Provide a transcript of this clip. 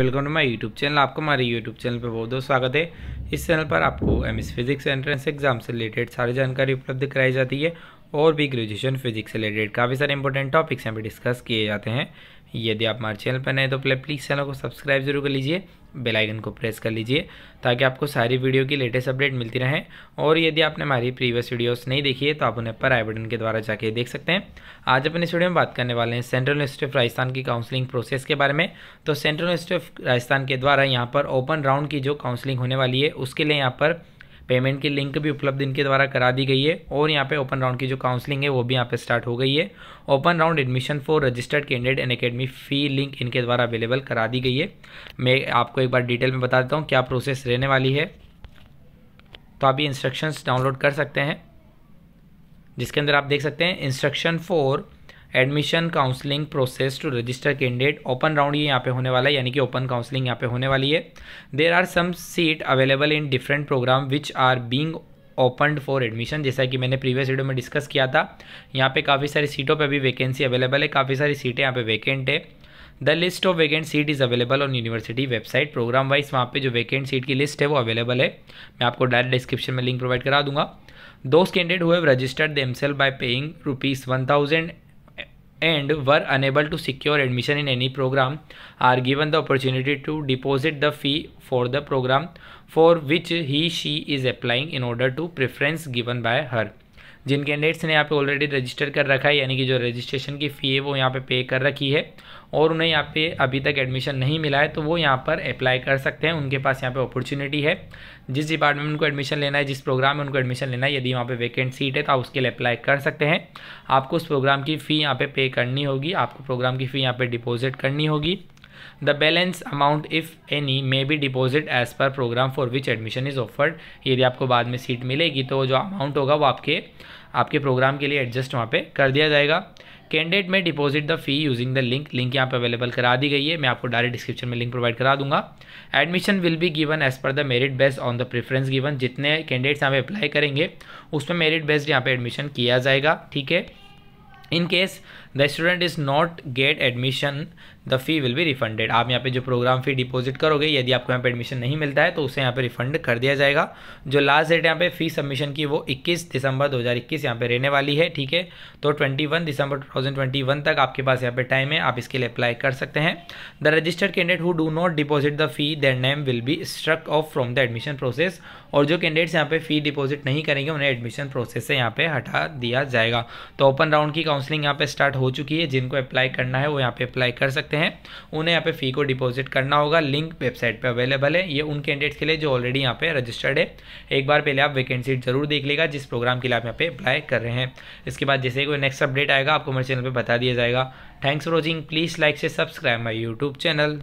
welcome to my YouTube channel आपको हमारे YouTube channel पर बहुत बहुत स्वागत है इस चैनल पर आपको M S physics entrance exam से रिलेटेड सारी जानकारी उपलब्ध कराई जाती है और भी ग्रेजुएशन फिजिक्स से रिलेटेड काफ़ी सारे इंपॉर्टेंट टॉपिक्स यहाँ पर डिस्कस किए जाते हैं यदि आप हमारे चैनल पर नए तो प्लीज़ चैनल को सब्सक्राइब जरूर कर लीजिए बेल आइकन को प्रेस कर लीजिए ताकि आपको सारी वीडियो की लेटेस्ट अपडेट मिलती रहे और यदि आपने हमारी प्रीवियस वीडियोस नहीं देखी है तो आप उन्हें पर आई बटन के द्वारा जाके देख सकते हैं आज अपने इस वीडियो में बात करने वाले हैं सेंट्रल यूनिवर्सिटी ऑफ राजस्थान की काउंसलिंग प्रोसेस के बारे में तो सेंट्रल यूनिवर्सिटी ऑफ राजस्थान के द्वारा यहाँ पर ओपन राउंड की जो काउंसलिंग होने वाली है उसके लिए यहाँ पर पेमेंट की लिंक भी उपलब्ध इनके द्वारा करा दी गई है और यहाँ पे ओपन राउंड की जो काउंसलिंग है वो भी यहाँ पे स्टार्ट हो गई है open round admission for registered candidate and academy fee link इनके द्वारा अवेलेबल करा दी गई है मैं आपको एक बार डिटेल में बता देता हूँ क्या प्रोसेस रहने वाली है तो आप ये इंस्ट्रक्शंस डाउनलोड कर सकते हैं जिसके अंदर आप देख सकते हैं instruction for admission counselling process to register candidate open round ये यहाँ पे होने वाला है यानी कि ओपन काउंसलिंग यहाँ पे होने वाली है there are some seat available in different program which are being opened for admission जैसा कि मैंने प्रीवियस वीडियो में डिस्कस किया था यहाँ पे काफ़ी सारी सीटों पे भी वैकेंसी अवेलेबल है काफ़ी सारी सीटें यहाँ पे वैकेंट है the list of vacant seat is available on university website program wise वहाँ पे जो वैकेंट सीट की लिस्ट है वो अवेलेबल है मैं आपको डायरेक्ट डिस्क्रिप्शन में लिंक प्रोवाइड करा दूंगा दोस्त कैंडिडेट हुए registered themselves by paying rupees one thousand and were unable to secure admission in any program are given the opportunity to deposit the fee for the program for which he she is applying in order to preference given by her जिन candidates ने यहाँ पे already register कर रखा है यानी कि जो रजिस्ट्रेशन की फ़ी है वो यहाँ पे पे कर रखी है और उन्हें यहाँ पे अभी तक एडमिशन नहीं मिला है तो वो यहाँ पर अप्लाई कर सकते हैं उनके पास यहाँ पे अपॉर्चुनिटी है जिस डिपार्टमेंट में उनको एडमिशन लेना है जिस प्रोग्राम में उनको एडमिशन लेना है यदि वहाँ पे वैकेंट सीट है तो आप उसके लिए अप्लाई कर सकते हैं आपको उस प्रोग्राम की फ़ी यहाँ पे पे करनी होगी आपको प्रोग्राम की फ़ी यहाँ पर डिपोज़िट करनी होगी the balance amount if any may be deposit as per program for which admission is offered यदि आपको बाद में सीट मिलेगी तो जो अमाउंट होगा वो आपके आपके प्रोग्राम के लिए एडजस्ट वहाँ पे कर दिया जाएगा कैंडिडेट में deposit the fee using the link link यहाँ पे अवेलेबल करा दी गई है मैं आपको डायरेक्ट डिस्क्रिप्शन में लिंक प्रोवाइड करा दूंगा admission will be given as per the merit based on the preference given जितने कैंडिडेट्स यहाँ पे अप्लाई करेंगे उसमें मेरिट बेस्ड यहाँ पे एडमिशन किया जाएगा ठीक है in case the student is not get admission the fee will be refunded आप यहाँ पे जो प्रोग्राम फी डिपॉजिट करोगे यदि आपको यहाँ पे एडमिशन नहीं मिलता है तो उसे यहाँ पे रिफंड कर दिया जाएगा जो लास्ट डेट यहाँ पे फी सबमिशन की वो 21 दिसंबर 2021 यहाँ पे रहने वाली है ठीक है तो 21 दिसंबर 2021 तक आपके पास यहाँ पे टाइम है आप इसके लिए अप्लाई कर सकते हैं the registered candidate who do not deposit the fee their name will be struck off from the admission process और जो कैंडिडेट्स यहाँ पे फी डिपॉजिट नहीं करेंगे उन्हें एडमिशन प्रोसेस से यहाँ पे हटा दिया जाएगा तो ओपन राउंड की काउंसलिंग यहाँ पे स्टार्ट हो हो चुकी है जिनको अप्लाई करना है वो यहाँ पे अप्लाई कर सकते हैं उन्हें यहाँ पे फ़ी को डिपॉजिट करना होगा लिंक वेबसाइट पे अवेलेबल है ये उन कैंडिडेट्स के लिए जो ऑलरेडी यहाँ पे रजिस्टर्ड है एक बार पहले आप वैकेंसी जरूर देख लेगा जिस प्रोग्राम के लिए आप यहाँ पे अप्लाई कर रहे हैं इसके बाद जैसे कोई नेक्स्ट अपडेट आएगा आपको मेरे चैनल पर बता दिया जाएगा thanks for watching please like से सब्सक्राइब माई यूट्यूब चैनल